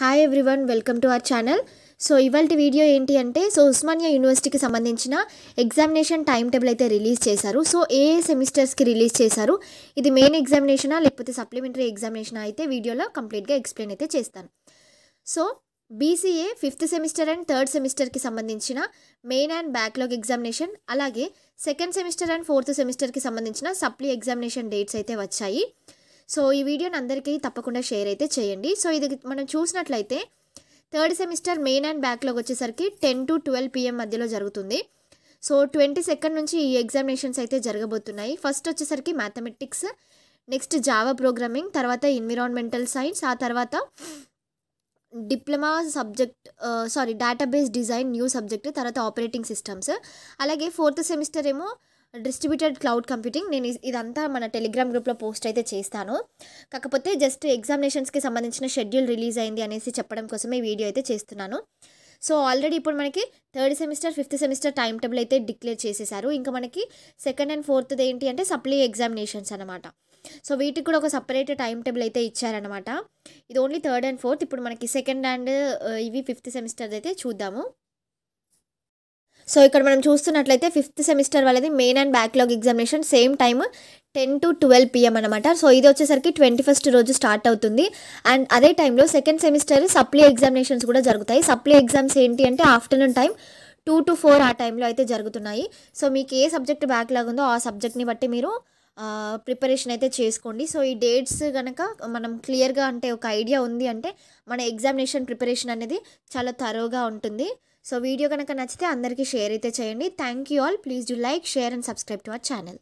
hi everyone welcome to our channel so ఇవాళ video ఏంటి అంటే సో ఉస్మానియా యూనివర్సిటీకి సంబంధించిన ఎగ్జామినేషన్ టైం టేబుల్ అయితే రిలీజ్ చేశారు సో ఏ ఏ సెమిస్టర్స్కి రిలీజ్ చేశారు ఇది మెయిన్ ఎగ్జామినేషనా లేకపోతే సప్లిమెంటరీ ఎగ్జామినేషన్ అయితే వీడియోలో కంప్లీట్గా ఎక్స్ప్లెయిన్ అయితే చేస్తాను so BCA fifth semester and third సెమిస్టర్కి సంబంధించిన మెయిన్ అండ్ బ్యాక్లాగ్ ఎగ్జామినేషన్ అలాగే సెకండ్ సెమిస్టర్ అండ్ ఫోర్త్ సెమిస్టర్కి సంబంధించిన సప్లీ ఎగ్జామినేషన్ డేట్స్ అయితే వచ్చాయి సో ఈ వీడియోని అందరికీ తప్పకుండా షేర్ అయితే చేయండి సో ఇది మనం చూసినట్లయితే థర్డ్ సెమిస్టర్ మెయిన్ అండ్ బ్యాక్లోకి వచ్చేసరికి టెన్ టు ట్వెల్వ్ పిఎం మధ్యలో జరుగుతుంది సో ట్వంటీ సెకండ్ నుంచి ఈ ఎగ్జామినేషన్స్ అయితే జరగబోతున్నాయి ఫస్ట్ వచ్చేసరికి మ్యాథమెటిక్స్ నెక్స్ట్ జావా ప్రోగ్రామింగ్ తర్వాత ఎన్విరాన్మెంటల్ సైన్స్ ఆ తర్వాత diploma subject sorry database design new subject తర్వాత ఆపరేటింగ్ సిస్టమ్స్ అలాగే ఫోర్త్ సెమిస్టర్ ఏమో డిస్ట్రిబ్యూటెడ్ క్లౌడ్ కంప్యూటింగ్ నేను ఇదంతా మన టెలిగ్రామ్ గ్రూప్లో పోస్ట్ అయితే చేస్తాను కాకపోతే జస్ట్ ఎగ్జామినేషన్స్కి సంబంధించిన షెడ్యూల్ రిలీజ్ అయింది అనేసి చెప్పడం కోసమే వీడియో అయితే చేస్తున్నాను సో ఆల్రెడీ ఇప్పుడు మనకి third semester fifth semester time table అయితే డిక్లేర్ చేసేసారు ఇంకా మనకి సెకండ్ అండ్ ఫోర్త్ది ఏంటి అంటే సప్లీ ఎగ్జామినేషన్స్ అనమాట సో వీటికి కూడా ఒక సపరేట్ టైం టేబుల్ అయితే ఇచ్చారనమాట ఇది ఓన్లీ థర్డ్ అండ్ ఫోర్త్ ఇప్పుడు మనకి సెకండ్ అండ్ ఇవి ఫిఫ్త్ సెమిస్టర్ అయితే చూద్దాము సో ఇక్కడ మనం చూస్తున్నట్లయితే ఫిఫ్త్ సెమిస్టర్ వాళ్ళది main and backlog examination same time ten to twelve PM అనమాట సో ఇది వచ్చేసరికి ట్వంటీ ఫస్ట్ రోజు స్టార్ట్ అవుతుంది అండ్ అదే టైంలో సెకండ్ సెమిస్టర్ సప్లీ ఎగ్జామినేషన్స్ కూడా జరుగుతాయి సప్లీ ఎగ్జామ్స్ ఏంటి అంటే afternoon time two to four ఆ టైంలో అయితే జరుగుతున్నాయి సో మీకు ఏ సబ్జెక్ట్ బ్యాక్లాగ్ ఉందో ఆ సబ్జెక్ట్ని బట్టి మీరు ప్రిపరేషన్ అయితే చేసుకోండి సో ఈ డేట్స్ కనుక మనం క్లియర్గా అంటే ఒక ఐడియా ఉంది అంటే మన ఎగ్జామినేషన్ ప్రిపరేషన్ అనేది చాలా తరోగా ఉంటుంది సో వీడియో కనుక నచ్చితే అందరికీ షేర్ అయితే చేయండి thank you all please do like share and subscribe to our channel